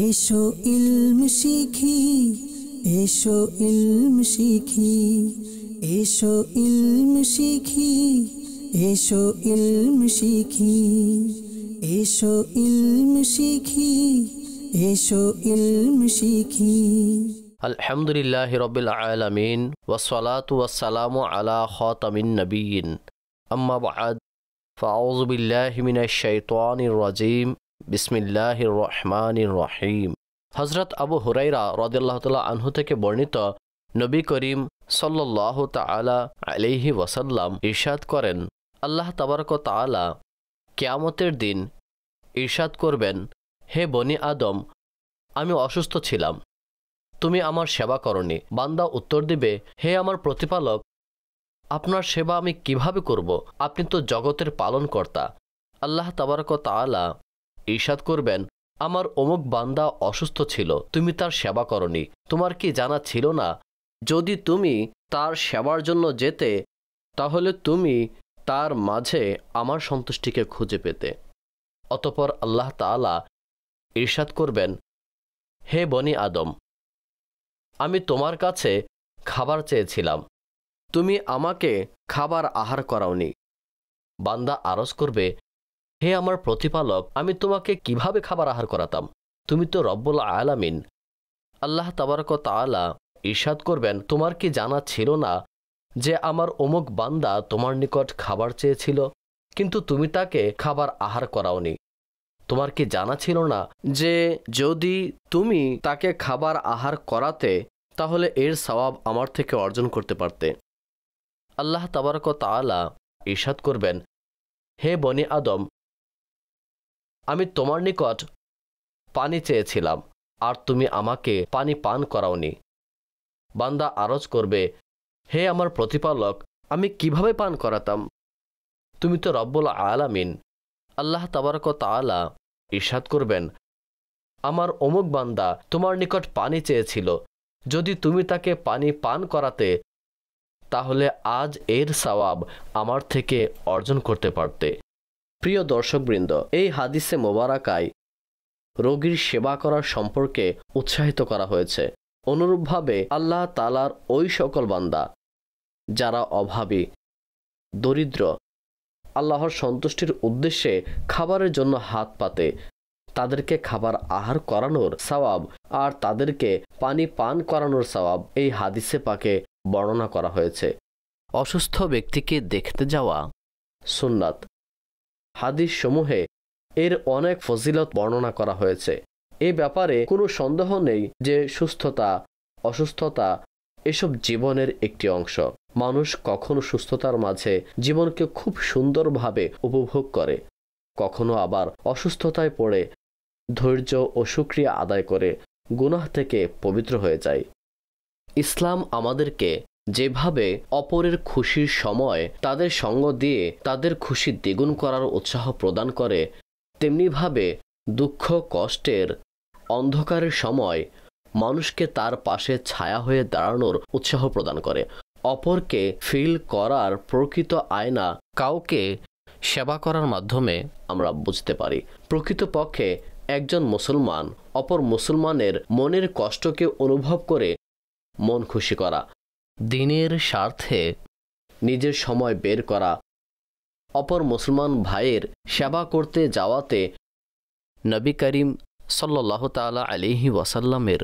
এসো ইলম শিখি এসো ইলম শিখি এসো ইলম শিখি এসো ইলম শিখি এসো ইলম শিখি এসো ইলম শিখি الحمد لله رب العالمين والصلاة والسلام على خاتم النبيين أما بعد فأعوذ بالله من الشيطان الرجيم বিসমিল্লাহ রহমান রহিম হজরত আবু হুরাইরা রদাল্লাহ তালা আনহু থেকে বর্ণিত নবী করিম সল্লাহ তালা আলিহি ওয়াসাল্লাম ইরশাদ করেন আল্লাহ তাবারক তালা কেয়ামতের দিন ইরশাদ করবেন হে বনি আদম আমি অসুস্থ ছিলাম তুমি আমার সেবা করনি বান্দা উত্তর দিবে হে আমার প্রতিপালক আপনার সেবা আমি কিভাবে করব আপনি তো জগতের পালনকর্তা আল্লাহ তাবারক তালা ঈশাদ করবেন আমার অমুক বান্দা অসুস্থ ছিল তুমি তার সেবা করনি তোমার কি জানা ছিল না যদি তুমি তার সেবার জন্য যেতে তাহলে তুমি তার মাঝে আমার সন্তুষ্টিকে খুঁজে পেতে অতপর আল্লাহ তালা ঈর্ষাদ করবেন হে বনি আদম আমি তোমার কাছে খাবার চেয়েছিলাম তুমি আমাকে খাবার আহার করাওনি বান্দা আরজ করবে হে আমার প্রতিপালক আমি তোমাকে কিভাবে খাবার আহার করাতাম তুমি তো রব্বুল আলামিন আল্লাহ তাবারক তালা ইরশাদ করবেন তোমার কি জানা ছিল না যে আমার অমুক বান্দা তোমার নিকট খাবার চেয়েছিল কিন্তু তুমি তাকে খাবার আহার করাওনি তোমার কি জানা ছিল না যে যদি তুমি তাকে খাবার আহার করাতে তাহলে এর সওয়াব আমার থেকে অর্জন করতে পারতে আল্লাহ তাবারক তালা ইরশাদ করবেন হে বনি আদম আমি তোমার নিকট পানি চেয়েছিলাম আর তুমি আমাকে পানি পান করাওনি বান্দা আরজ করবে হে আমার প্রতিপালক আমি কিভাবে পান করাতাম তুমি তো রব্বুল আলামিন আল্লাহ তাবারক তালা ইরশাদ করবেন আমার অমুক বান্দা তোমার নিকট পানি চেয়েছিল যদি তুমি তাকে পানি পান করাতে তাহলে আজ এর সওয়াব আমার থেকে অর্জন করতে পারতে প্রিয় দর্শকবৃন্দ এই হাদিসে মোবারাকায় রোগীর সেবা করার সম্পর্কে উৎসাহিত করা হয়েছে অনুরূপভাবে আল্লাহ তালার ওই সকল বান্দা যারা অভাবী দরিদ্র আল্লাহর সন্তুষ্টির উদ্দেশ্যে খাবারের জন্য হাত পাতে তাদেরকে খাবার আহার করানোর সওয়াব আর তাদেরকে পানি পান করানোর সওয়াব এই হাদিসে পাকে বর্ণনা করা হয়েছে অসুস্থ ব্যক্তিকে দেখতে যাওয়া সুন্নাত হাদিস সমূহে এর অনেক ফজিলত বর্ণনা করা হয়েছে এ ব্যাপারে কোনো সন্দেহ নেই যে সুস্থতা অসুস্থতা এসব জীবনের একটি অংশ মানুষ কখনো সুস্থতার মাঝে জীবনকে খুব সুন্দরভাবে উপভোগ করে কখনো আবার অসুস্থতায় পড়ে ধৈর্য ও সুক্রিয়া আদায় করে গুনাহ থেকে পবিত্র হয়ে যায় ইসলাম আমাদেরকে যেভাবে অপরের খুশির সময় তাদের সঙ্গ দিয়ে তাদের খুশি দ্বিগুণ করার উৎসাহ প্রদান করে তেমনিভাবে দুঃখ কষ্টের অন্ধকারের সময় মানুষকে তার পাশে ছায়া হয়ে দাঁড়ানোর উৎসাহ প্রদান করে অপরকে ফিল করার প্রকৃত আয়না কাউকে সেবা করার মাধ্যমে আমরা বুঝতে পারি প্রকৃতপক্ষে একজন মুসলমান অপর মুসলমানের মনের কষ্টকে অনুভব করে মন খুশি করা দিনের স্বার্থে নিজের সময় বের করা অপর মুসলমান ভাইয়ের সেবা করতে যাওয়াতে নবী করিম সাল্লাহ তালা আলিহি ওয়াসাল্লামের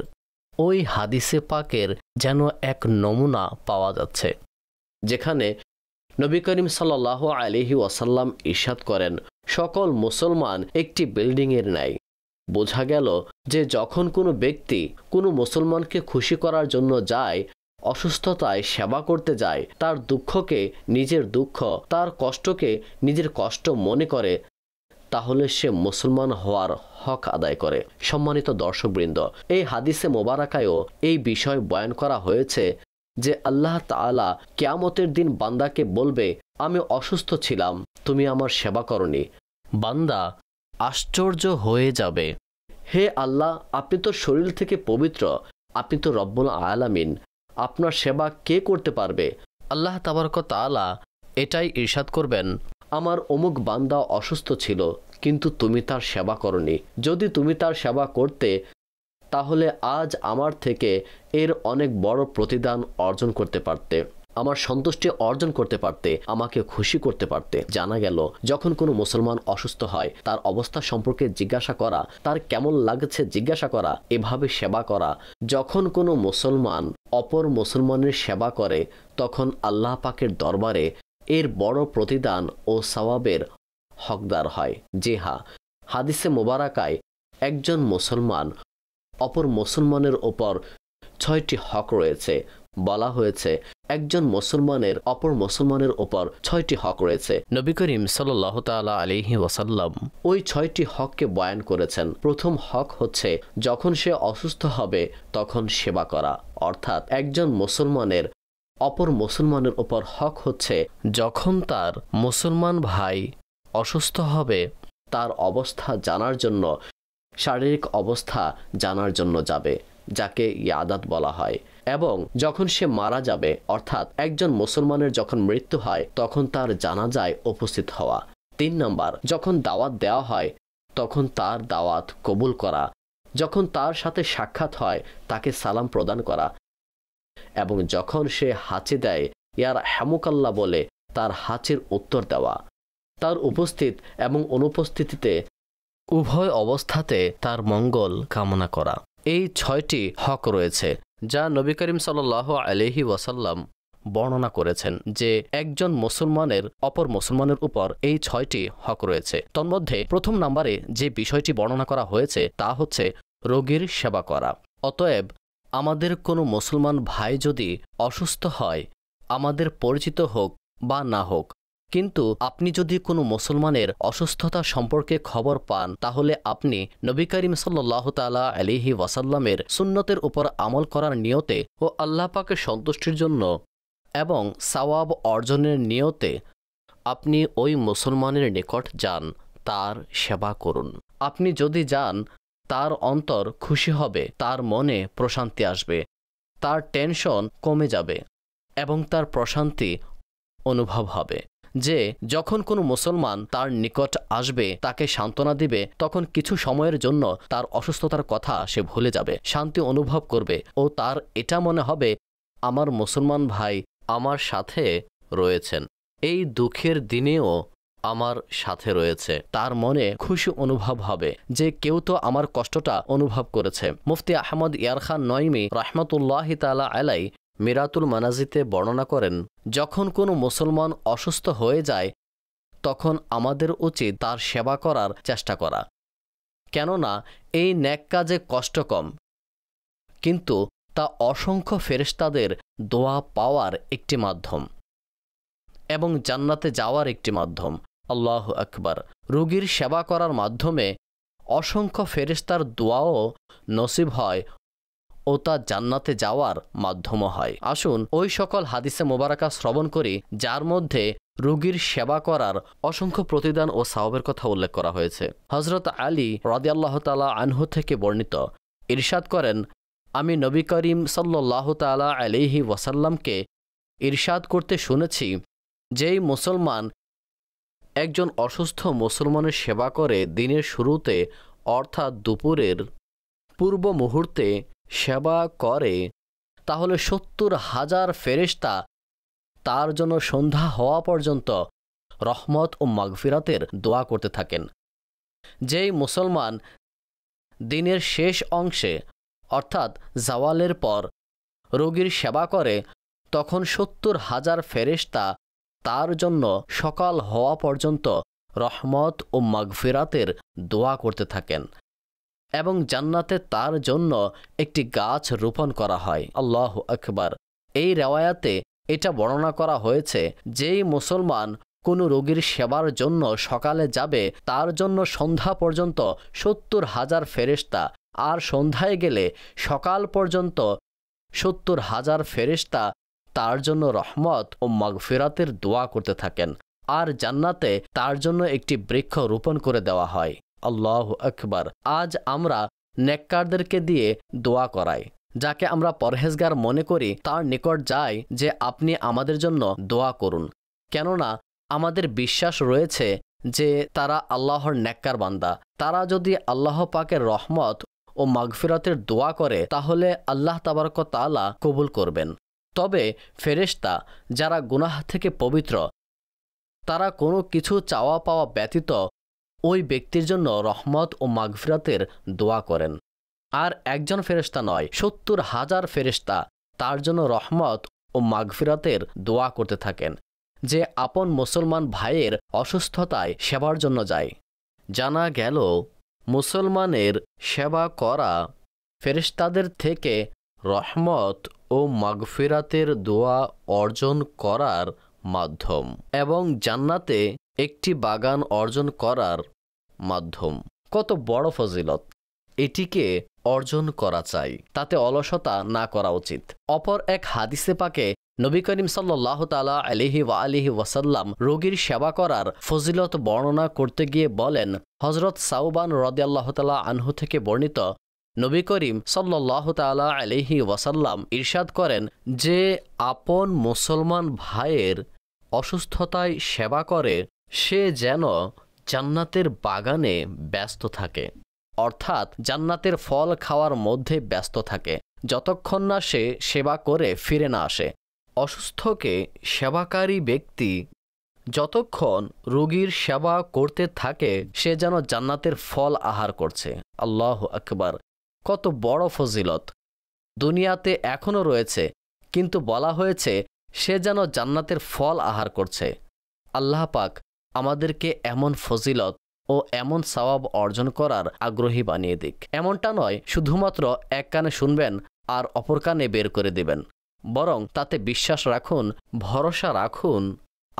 ওই হাদিসে পাকের যেন এক নমুনা পাওয়া যাচ্ছে যেখানে নবী করিম সাল্লাহ আলিহি ওয়াসাল্লাম ইশাদ করেন সকল মুসলমান একটি বিল্ডিংয়ের ন্যায় বোঝা গেল যে যখন কোনো ব্যক্তি কোনো মুসলমানকে খুশি করার জন্য যায় অসুস্থতায় সেবা করতে যায় তার দুঃখকে নিজের দুঃখ তার কষ্টকে নিজের কষ্ট মনে করে তাহলে সে মুসলমান হওয়ার হক আদায় করে সম্মানিত দর্শকবৃন্দ এই হাদিসে মোবারাকায়ও এই বিষয় বয়ান করা হয়েছে যে আল্লাহ তালা কেয়ামতের দিন বান্দাকে বলবে আমি অসুস্থ ছিলাম তুমি আমার সেবা করনি বান্দা আশ্চর্য হয়ে যাবে হে আল্লাহ আপনি তো শরীর থেকে পবিত্র আপনি তো রব্বুল আলামিন আপনার সেবা কে করতে পারবে আল্লাহ তাবারক তালা এটাই ইরশাদ করবেন আমার অমুক বান্দা অসুস্থ ছিল কিন্তু তুমি তার সেবা করনি যদি তুমি তার সেবা করতে তাহলে আজ আমার থেকে এর অনেক বড় প্রতিদান অর্জন করতে পারতে আমার সন্তুষ্টি অর্জন করতে পারতে আমাকে খুশি করতে পারতে জানা গেল যখন কোনো মুসলমান অসুস্থ হয় তার অবস্থা সম্পর্কে জিজ্ঞাসা করা তার কেমন লাগছে জিজ্ঞাসা করা এভাবে সেবা করা যখন কোনো মুসলমান অপর মুসলমানের সেবা করে তখন আল্লাহ পাকের দরবারে এর বড় প্রতিদান ও সওয়াবের হকদার হয় যে হা হাদিসে মোবারাকায় একজন মুসলমান অপর মুসলমানের ওপর ছয়টি হক রয়েছে বলা হয়েছে একজন মুসলমানের অপর মুসলমানের ওপর ছয়টি হক রয়েছে নবী করিম সাল্লাহ তালা আলিহি ওয়াসাল্লাম ওই ছয়টি হককে বয়ান করেছেন প্রথম হক হচ্ছে যখন সে অসুস্থ হবে তখন সেবা করা অর্থাৎ একজন মুসলমানের অপর মুসলমানের ওপর হক হচ্ছে যখন তার মুসলমান ভাই অসুস্থ হবে তার অবস্থা জানার জন্য শারীরিক অবস্থা জানার জন্য যাবে যাকে ইয়াদাত বলা হয় এবং যখন সে মারা যাবে অর্থাৎ একজন মুসলমানের যখন মৃত্যু হয় তখন তার জানাজায় উপস্থিত হওয়া তিন নম্বর যখন দাওয়াত দেওয়া হয় তখন তার দাওয়াত কবুল করা যখন তার সাথে সাক্ষাৎ হয় তাকে সালাম প্রদান করা এবং যখন সে হাঁচি দেয় ইয়ার হ্যামুকাল্লা বলে তার হাঁচির উত্তর দেওয়া তার উপস্থিত এবং অনুপস্থিতিতে উভয় অবস্থাতে তার মঙ্গল কামনা করা এই ছয়টি হক রয়েছে যা নবী করিম সাল্লাহ আলহি ওয়াসাল্লাম বর্ণনা করেছেন যে একজন মুসলমানের অপর মুসলমানের উপর এই ছয়টি হক রয়েছে তন্মধ্যে প্রথম নাম্বারে যে বিষয়টি বর্ণনা করা হয়েছে তা হচ্ছে রোগীর সেবা করা অতএব আমাদের কোনো মুসলমান ভাই যদি অসুস্থ হয় আমাদের পরিচিত হোক বা না হোক কিন্তু আপনি যদি কোনো মুসলমানের অসুস্থতা সম্পর্কে খবর পান তাহলে আপনি নবী করিম সাল্লাহ আলিহি ওয়াসাল্লামের সুন্নতের উপর আমল করার নিয়তে ও আল্লাপাকে সন্তুষ্টির জন্য এবং সাওয়াব অর্জনের নিয়তে আপনি ওই মুসলমানের নিকট যান তার সেবা করুন আপনি যদি যান তার অন্তর খুশি হবে তার মনে প্রশান্তি আসবে তার টেনশন কমে যাবে এবং তার প্রশান্তি অনুভব হবে যে যখন কোনো মুসলমান তার নিকট আসবে তাকে সান্ত্বনা দিবে তখন কিছু সময়ের জন্য তার অসুস্থতার কথা সে ভুলে যাবে শান্তি অনুভব করবে ও তার এটা মনে হবে আমার মুসলমান ভাই আমার সাথে রয়েছেন এই দুঃখের দিনেও আমার সাথে রয়েছে তার মনে খুশি অনুভব হবে যে কেউ তো আমার কষ্টটা অনুভব করেছে মুফতি আহমদ ইয়ার খান রহমতুল্লাহ তালা আলাই মিরাতুল মানাজিতে বর্ণনা করেন যখন কোনো মুসলমান অসুস্থ হয়ে যায় তখন আমাদের উচিত তার সেবা করার চেষ্টা করা কেননা এই ন্যাক কাজে কষ্ট কম কিন্তু তা অসংখ্য ফেরিস্তাদের দোয়া পাওয়ার একটি মাধ্যম এবং জান্নাতে যাওয়ার একটি মাধ্যম আল্লাহ আকবার রুগীর সেবা করার মাধ্যমে অসংখ্য ফেরিস্তার দোয়াও নসিব হয় ও তা জান্নাতে যাওয়ার মাধ্যম হয় আসুন ওই সকল হাদিসে মোবারকা শ্রবণ করি যার মধ্যে রুগীর সেবা করার অসংখ্য প্রতিদান ও সাহবের কথা উল্লেখ করা হয়েছে হজরত আলী রদিয়াল্লাহ তালা আনহু থেকে বর্ণিত ইরশাদ করেন আমি নবী করিম সাল্লাহ তালা আলিহি ওয়াসাল্লামকে ইরশাদ করতে শুনেছি যেই মুসলমান একজন অসুস্থ মুসলমানের সেবা করে দিনের শুরুতে অর্থাৎ দুপুরের পূর্ব মুহূর্তে সেবা করে তাহলে সত্তর হাজার ফেরেস্তা তার জন্য সন্ধ্যা হওয়া পর্যন্ত রহমত ও মাগফিরাতের দোয়া করতে থাকেন যেই মুসলমান দিনের শেষ অংশে অর্থাৎ জাওয়ালের পর রোগীর সেবা করে তখন সত্তর হাজার ফেরেস্তা তার জন্য সকাল হওয়া পর্যন্ত রহমত ও মাগফিরাতের দোয়া করতে থাকেন এবং জান্নাতে তার জন্য একটি গাছ রোপণ করা হয় আল্লাহ আকবার এই রেওয়ায়াতে এটা বর্ণনা করা হয়েছে যেই মুসলমান কোনো রোগীর সেবার জন্য সকালে যাবে তার জন্য সন্ধ্যা পর্যন্ত সত্তর হাজার ফেরেস্তা আর সন্ধ্যায় গেলে সকাল পর্যন্ত সত্তর হাজার ফেরেস্তা তার জন্য রহমত ও মাগফিরাতের দোয়া করতে থাকেন আর জান্নাতে তার জন্য একটি বৃক্ষ রোপণ করে দেওয়া হয় আল্লাহ আকবার আজ আমরা নেককারদেরকে দিয়ে দোয়া করাই যাকে আমরা পরহেজগার মনে করি তার নিকট যাই যে আপনি আমাদের জন্য দোয়া করুন কেননা আমাদের বিশ্বাস রয়েছে যে তারা আল্লাহর নেককার বান্দা তারা যদি আল্লাহ পাকের রহমত ও মাগফিরাতের দোয়া করে তাহলে আল্লাহ তাবারক তালা কবুল করবেন তবে ফেরেশতা যারা গুনাহ থেকে পবিত্র তারা কোনো কিছু চাওয়া পাওয়া ব্যতীত ওই ব্যক্তির জন্য রহমত ও মাগফিরাতের দোয়া করেন আর একজন ফেরেস্তা নয় সত্তর হাজার ফেরেস্তা তার জন্য রহমত ও মাগফিরাতের দোয়া করতে থাকেন যে আপন মুসলমান ভাইয়ের অসুস্থতায় সেবার জন্য যায় জানা গেল মুসলমানের সেবা করা ফেরিস্তাদের থেকে রহমত ও মাগফিরাতের দোয়া অর্জন করার মাধ্যম এবং জান্নাতে একটি বাগান অর্জন করার মাধ্যম কত বড় ফজিলত এটিকে অর্জন করা চাই তাতে অলসতা না করা উচিত অপর এক হাদিসে পাকে নবী করিম সাল্লাহ তালা আলিহি ওয়া আলিহি ওয়াসাল্লাম রোগীর সেবা করার ফজিলত বর্ণনা করতে গিয়ে বলেন হজরত সাউবান রদিয়াল্লাহ তালা আনহু থেকে বর্ণিত নবী করিম সাল্লাহ তালা আলিহি ওয়াসাল্লাম ইরশাদ করেন যে আপন মুসলমান ভাইয়ের অসুস্থতায় সেবা করে সে যেন জান্নাতের বাগানে ব্যস্ত থাকে অর্থাৎ জান্নাতের ফল খাওয়ার মধ্যে ব্যস্ত থাকে যতক্ষণ না সে সেবা করে ফিরে না আসে অসুস্থকে সেবাকারী ব্যক্তি যতক্ষণ রোগীর সেবা করতে থাকে সে যেন জান্নাতের ফল আহার করছে আল্লাহ আকবার কত বড় ফজিলত দুনিয়াতে এখনও রয়েছে কিন্তু বলা হয়েছে সে যেন জান্নাতের ফল আহার করছে আল্লাহ পাক আমাদেরকে এমন ফজিলত ও এমন সওয়াব অর্জন করার আগ্রহী বানিয়ে দিক এমনটা নয় শুধুমাত্র এক কানে শুনবেন আর অপর কানে বের করে দেবেন বরং তাতে বিশ্বাস রাখুন ভরসা রাখুন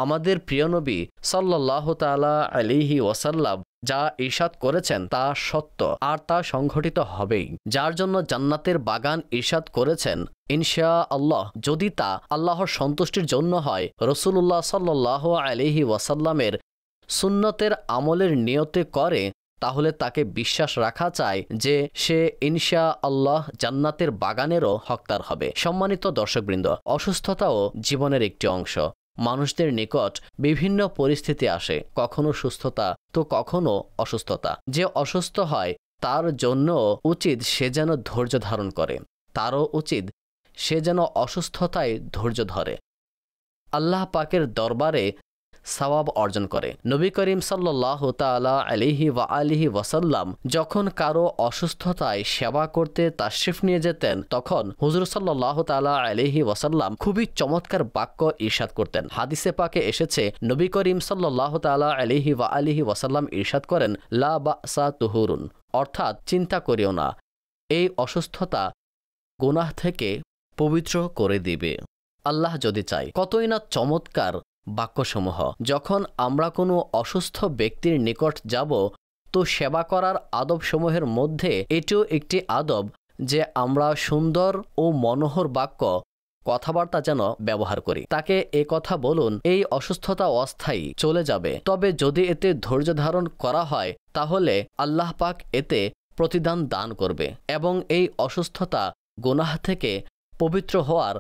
আমাদের প্রিয়নবী সাল্লাহ তালা আলিহি ওয়াসাল্লাম যা ইরশাদ করেছেন তা সত্য আর তা সংঘটিত হবেই যার জন্য জান্নাতের বাগান ইরশাদ করেছেন ইনশিয়া আল্লাহ যদি তা আল্লাহর সন্তুষ্টির জন্য হয় রসুল্লাহ সাল্লাহ আলিহি ওয়াসাল্লামের সুন্নতের আমলের নিয়তে করে তাহলে তাকে বিশ্বাস রাখা চায় যে সে ইনশা আল্লাহ জান্নাতের বাগানেরও হকদার হবে সম্মানিত দর্শকবৃন্দ অসুস্থতাও জীবনের একটি অংশ মানুষদের নিকট বিভিন্ন পরিস্থিতি আসে কখনো সুস্থতা তো কখনো অসুস্থতা যে অসুস্থ হয় তার জন্য উচিত সে যেন ধৈর্য ধারণ করে তারও উচিত সে যেন অসুস্থতায় ধৈর্য ধরে আল্লাহ পাকের দরবারে সবাব অর্জন করে নবী করিম সাল্লাহ তালা আলিহি ওয়া আলিহি ওয়াসাল্লাম যখন কারো অসুস্থতায় সেবা করতে তাশরিফ নিয়ে যেতেন তখন হুজুর সাল্লাহ তালা আলিহি ওয়াসাল্লাম খুবই চমৎকার বাক্য ইরশাদ করতেন হাদিসে পাকে এসেছে নবী করিম সাল্লাহ তালা আলিহি ওয়া আলিহি ওয়াসাল্লাম ইরশাদ করেন লা বা সা তুহুরুন অর্থাৎ চিন্তা করিও না এই অসুস্থতা গুনাহ থেকে পবিত্র করে দিবে আল্লাহ যদি চায় কতই না চমৎকার বাক্যসমূহ যখন আমরা কোনো অসুস্থ ব্যক্তির নিকট যাব তো সেবা করার আদবসমূহের মধ্যে এটিও একটি আদব যে আমরা সুন্দর ও মনোহর বাক্য কথাবার্তা যেন ব্যবহার করি তাকে এ কথা বলুন এই অসুস্থতা অস্থায়ী চলে যাবে তবে যদি এতে ধৈর্য ধারণ করা হয় তাহলে আল্লাহ পাক এতে প্রতিদান দান করবে এবং এই অসুস্থতা গোনাহ থেকে পবিত্র হওয়ার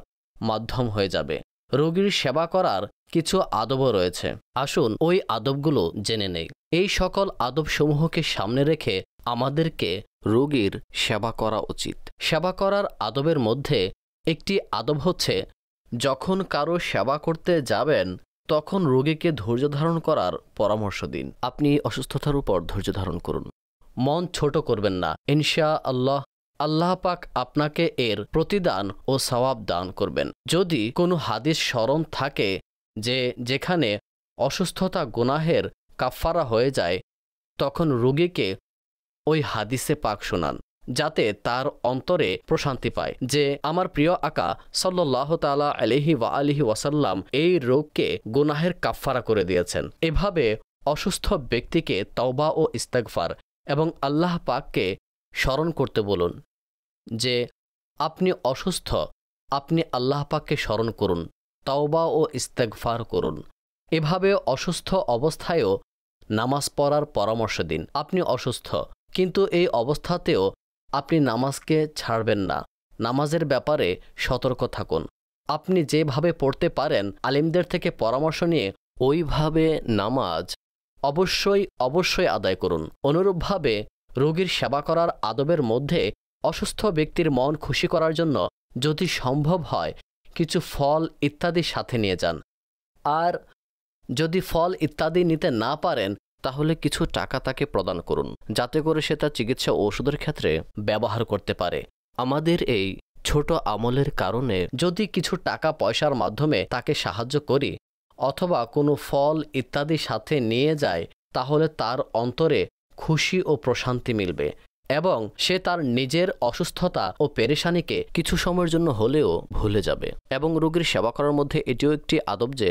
মাধ্যম হয়ে যাবে রোগীর সেবা করার কিছু আদবও রয়েছে আসুন ওই আদবগুলো জেনে নেই এই সকল আদবসমূহকে সামনে রেখে আমাদেরকে রোগীর সেবা করা উচিত সেবা করার আদবের মধ্যে একটি আদব হচ্ছে যখন কারো সেবা করতে যাবেন তখন রোগীকে ধৈর্য ধারণ করার পরামর্শ দিন আপনি অসুস্থতার উপর ধৈর্য ধারণ করুন মন ছোট করবেন না ইনশা আল্লাহ আল্লাহ পাক আপনাকে এর প্রতিদান ও সওয়াব দান করবেন যদি কোনো হাদিস স্মরণ থাকে যে যেখানে অসুস্থতা গোনাহের কাফফারা হয়ে যায় তখন রোগীকে ওই হাদিসে পাক শোনান যাতে তার অন্তরে প্রশান্তি পায় যে আমার প্রিয় আকা সল্লাহ তালা আলিহি ওয়া আলিহি ওয়াসাল্লাম এই রোগকে গোনাহের কাফফারা করে দিয়েছেন এভাবে অসুস্থ ব্যক্তিকে তওবা ও ইস্তাকফার এবং আল্লাহ পাককে স্মরণ করতে বলুন যে আপনি অসুস্থ আপনি আল্লাহ পাককে স্মরণ করুন তওবা ও ইস্তেকফার করুন এভাবে অসুস্থ অবস্থায়ও নামাজ পড়ার পরামর্শ দিন আপনি অসুস্থ কিন্তু এই অবস্থাতেও আপনি নামাজকে ছাড়বেন না নামাজের ব্যাপারে সতর্ক থাকুন আপনি যেভাবে পড়তে পারেন আলিমদের থেকে পরামর্শ নিয়ে ওইভাবে নামাজ অবশ্যই অবশ্যই আদায় করুন অনুরূপভাবে রোগীর সেবা করার আদবের মধ্যে অসুস্থ ব্যক্তির মন খুশি করার জন্য যদি সম্ভব হয় কিছু ফল ইত্যাদি সাথে নিয়ে যান আর যদি ফল ইত্যাদি নিতে না পারেন তাহলে কিছু টাকা তাকে প্রদান করুন যাতে করে সে তার চিকিৎসা ওষুধের ক্ষেত্রে ব্যবহার করতে পারে আমাদের এই ছোট আমলের কারণে যদি কিছু টাকা পয়সার মাধ্যমে তাকে সাহায্য করি অথবা কোনো ফল ইত্যাদি সাথে নিয়ে যায় তাহলে তার অন্তরে খুশি ও প্রশান্তি মিলবে এবং সে তার নিজের অসুস্থতা ও পেরেশানিকে কিছু সময়ের জন্য হলেও ভুলে যাবে এবং রোগীর সেবা করার মধ্যে এটিও একটি আদব যে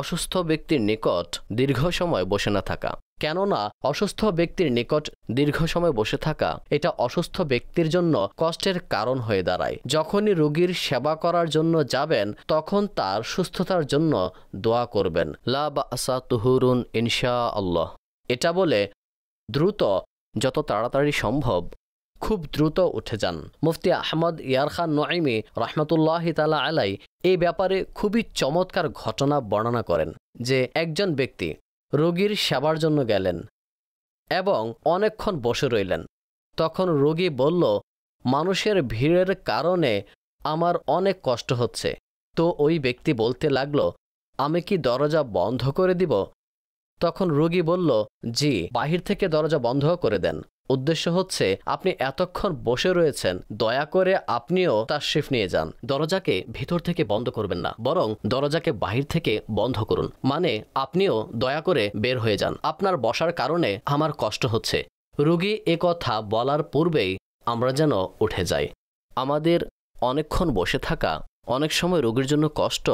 অসুস্থ ব্যক্তির নিকট দীর্ঘ সময় বসে না থাকা কেননা অসুস্থ ব্যক্তির নিকট দীর্ঘ সময় বসে থাকা এটা অসুস্থ ব্যক্তির জন্য কষ্টের কারণ হয়ে দাঁড়ায় যখনই রোগীর সেবা করার জন্য যাবেন তখন তার সুস্থতার জন্য দোয়া করবেন লা বা আসা তুহুরুন ইনশা আল্লাহ এটা বলে দ্রুত যত তাড়াতাড়ি সম্ভব খুব দ্রুত উঠে যান মুফতি আহমদ ইয়ার খান নঈমি রহমতুল্লাহ তালা আলাই এই ব্যাপারে খুবই চমৎকার ঘটনা বর্ণনা করেন যে একজন ব্যক্তি রোগীর সেবার জন্য গেলেন এবং অনেকক্ষণ বসে রইলেন তখন রোগী বলল মানুষের ভিড়ের কারণে আমার অনেক কষ্ট হচ্ছে তো ওই ব্যক্তি বলতে লাগল আমি কি দরজা বন্ধ করে দিব তখন রোগী বলল জি বাহির থেকে দরজা বন্ধ করে দেন উদ্দেশ্য হচ্ছে আপনি এতক্ষণ বসে রয়েছেন দয়া করে আপনিও তার শিফ নিয়ে যান দরজাকে ভেতর থেকে বন্ধ করবেন না বরং দরজাকে বাহির থেকে বন্ধ করুন মানে আপনিও দয়া করে বের হয়ে যান আপনার বসার কারণে আমার কষ্ট হচ্ছে রুগী এ কথা বলার পূর্বেই আমরা যেন উঠে যাই আমাদের অনেকক্ষণ বসে থাকা অনেক সময় রোগীর জন্য কষ্ট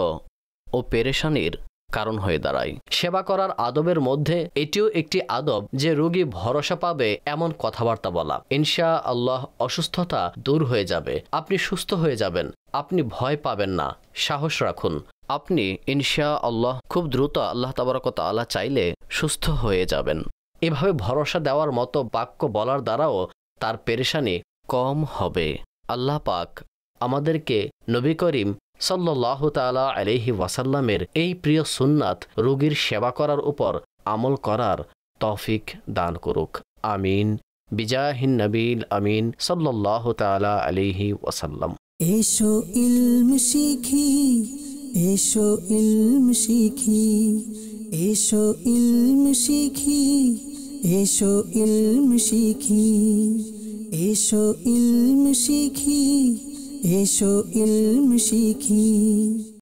ও পেরেশানির কারণ হয়ে দাঁড়ায় সেবা করার আদবের মধ্যে এটিও একটি আদব যে রোগী ভরসা পাবে এমন কথাবার্তা বলা ইনশা আল্লাহ অসুস্থতা দূর হয়ে যাবে আপনি সুস্থ হয়ে যাবেন আপনি ভয় পাবেন না সাহস রাখুন আপনি ইনশা আল্লাহ খুব দ্রুত আল্লাহ তাবরকতা আল্লাহ চাইলে সুস্থ হয়ে যাবেন এভাবে ভরসা দেওয়ার মতো বাক্য বলার দ্বারাও তার পেরেশানি কম হবে আল্লাহ পাক আমাদেরকে নবী করিম সাল্লাহ তালা আলহি ওয়াসাল্লামের এই প্রিয় সুন্নাত রোগীর সেবা করার উপর আমল করার তফিক দান করুক আমিন বিজাহিন নবীল আমিন সাল্লাহ তালা আলিহি ওয়াসাল্লাম এসো ইলম শিখি এসো ইলম শিখি এসো ইলম শিখি এসো ইলম শিখি এসো ইলম শিখি এসো ইলম শিখি